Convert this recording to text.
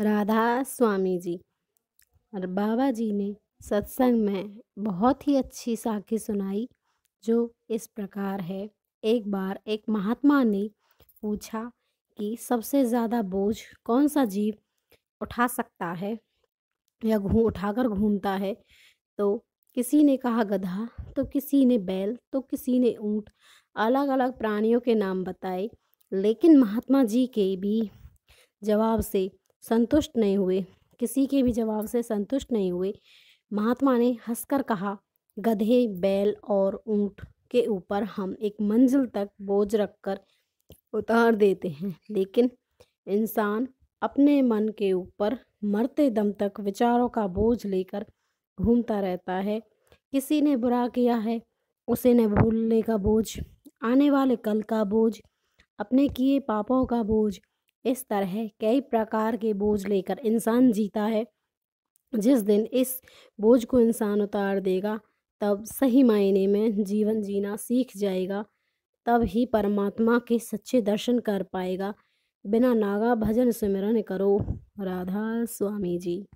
राधा स्वामी जी और बाबा जी ने सत्संग में बहुत ही अच्छी साखी सुनाई जो इस प्रकार है एक बार एक महात्मा ने पूछा कि सबसे ज़्यादा बोझ कौन सा जीव उठा सकता है या घूम उठाकर घूमता है तो किसी ने कहा गधा तो किसी ने बैल तो किसी ने ऊँट अलग अलग प्राणियों के नाम बताए लेकिन महात्मा जी के भी जवाब से संतुष्ट नहीं हुए किसी के भी जवाब से संतुष्ट नहीं हुए महात्मा ने हंसकर कहा गधे बैल और ऊंट के ऊपर हम एक मंजिल तक बोझ रखकर उतार देते हैं लेकिन इंसान अपने मन के ऊपर मरते दम तक विचारों का बोझ लेकर घूमता रहता है किसी ने बुरा किया है उसे न भूलने का बोझ आने वाले कल का बोझ अपने किए पापों का बोझ इस तरह कई प्रकार के बोझ लेकर इंसान जीता है जिस दिन इस बोझ को इंसान उतार देगा तब सही मायने में जीवन जीना सीख जाएगा तब ही परमात्मा के सच्चे दर्शन कर पाएगा बिना नागा भजन सुमिरन करो राधा स्वामी जी